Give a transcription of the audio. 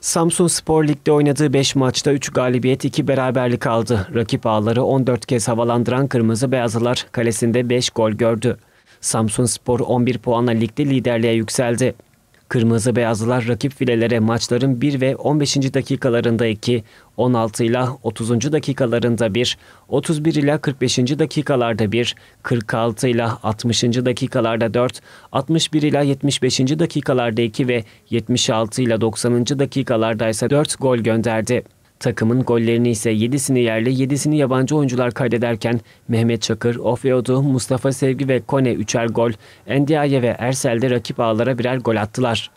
Samsun Spor Lig'de oynadığı 5 maçta 3 galibiyet 2 beraberlik aldı. Rakip ağları 14 kez havalandıran Kırmızı Beyazlılar kalesinde 5 gol gördü. Samsun Spor 11 puanla ligde liderliğe yükseldi. Kırmızı beyazlılar rakip filelere maçların 1 ve 15. dakikalarında 2, 16 ile 30. dakikalarında 1, 31 ile 45. dakikalarda 1, 46 ile 60. dakikalarda 4, 61 ile 75. dakikalarda 2 ve 76 ile 90. dakikalarda ise 4 gol gönderdi. Takımın gollerini ise 7'sini yerli 7'sini yabancı oyuncular kaydederken Mehmet Çakır, Ofeodu, Mustafa Sevgi ve Kone 3'er gol, Endiaye ve Ersel de rakip ağlara birer gol attılar.